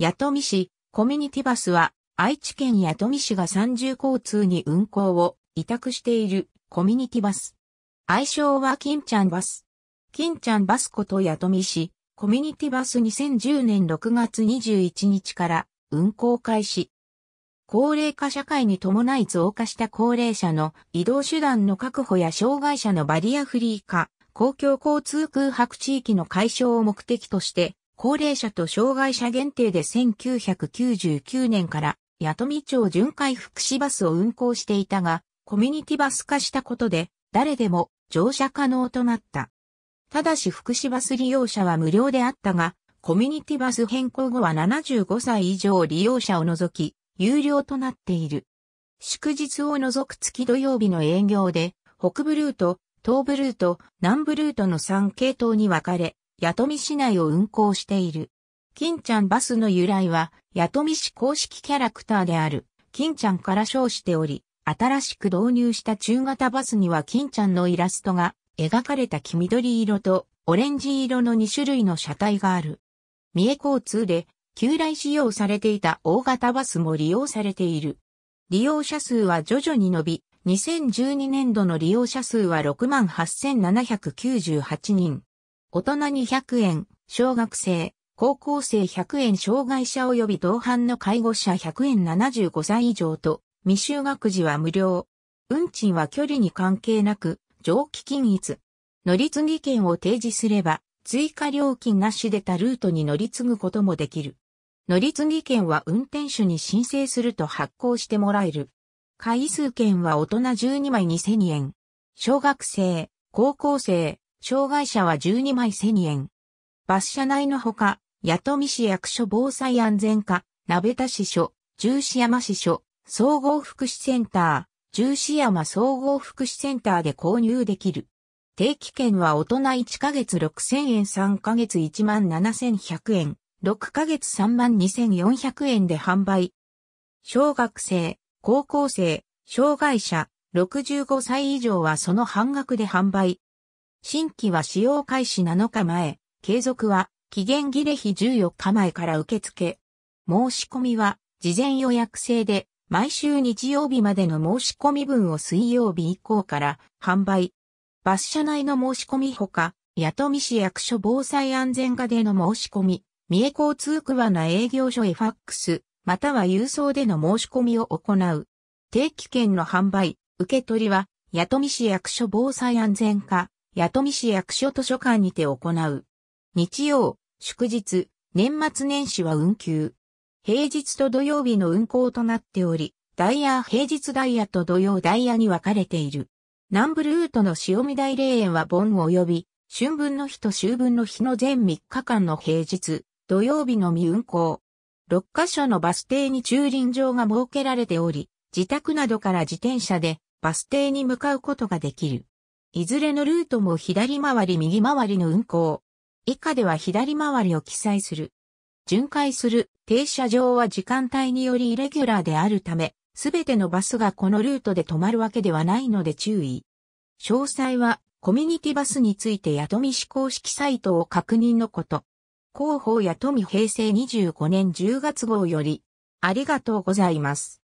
弥富市、コミュニティバスは、愛知県弥富市が三重交通に運行を委託しているコミュニティバス。愛称は金ちゃんバス。金ちゃんバスこと弥富市、コミュニティバス2010年6月21日から運行開始。高齢化社会に伴い増加した高齢者の移動手段の確保や障害者のバリアフリー化、公共交通空白地域の解消を目的として、高齢者と障害者限定で1999年から、弥富町巡回福祉バスを運行していたが、コミュニティバス化したことで、誰でも乗車可能となった。ただし福祉バス利用者は無料であったが、コミュニティバス変更後は75歳以上利用者を除き、有料となっている。祝日を除く月土曜日の営業で、北部ルート、東部ルート、南部ルートの3系統に分かれ、八富市内を運行している。金ちゃんバスの由来は、八富市公式キャラクターである、金ちゃんから称しており、新しく導入した中型バスには金ちゃんのイラストが描かれた黄緑色とオレンジ色の2種類の車体がある。三重交通で旧来使用されていた大型バスも利用されている。利用者数は徐々に伸び、2012年度の利用者数は68,798人。大人200円、小学生、高校生100円障害者及び同伴の介護者100円75歳以上と、未就学児は無料。運賃は距離に関係なく、蒸気均一。乗り継ぎ券を提示すれば、追加料金なしでたルートに乗り継ぐこともできる。乗り継ぎ券は運転手に申請すると発行してもらえる。回数券は大人12枚2000円。小学生、高校生、障害者は12枚1000円。バス社内のほか、八富市役所防災安全課、鍋田市所、十四山市所、総合福祉センター、十四山総合福祉センターで購入できる。定期券は大人1ヶ月6000円、3ヶ月17100円、6ヶ月32400円で販売。小学生、高校生、障害者、65歳以上はその半額で販売。新規は使用開始7日前、継続は期限切れ日14日前から受付。申し込みは事前予約制で毎週日曜日までの申し込み分を水曜日以降から販売。バス社内の申し込みほか、八富市役所防災安全課での申し込み、三重交通区はな営業所へファックス、または郵送での申し込みを行う。定期券の販売、受け取りは、八富市役所防災安全課、八富市役所図書館にて行う。日曜、祝日、年末年始は運休。平日と土曜日の運行となっており、ダイヤ平日ダイヤと土曜ダイヤに分かれている。南部ルートの潮見大霊園は盆及び、春分の日と秋分の日の全3日間の平日、土曜日のみ運行。6カ所のバス停に駐輪場が設けられており、自宅などから自転車でバス停に向かうことができる。いずれのルートも左回り右回りの運行。以下では左回りを記載する。巡回する停車場は時間帯によりイレギュラーであるため、すべてのバスがこのルートで止まるわけではないので注意。詳細はコミュニティバスについて雇み市公式サイトを確認のこと。広報やみ平成25年10月号よりありがとうございます。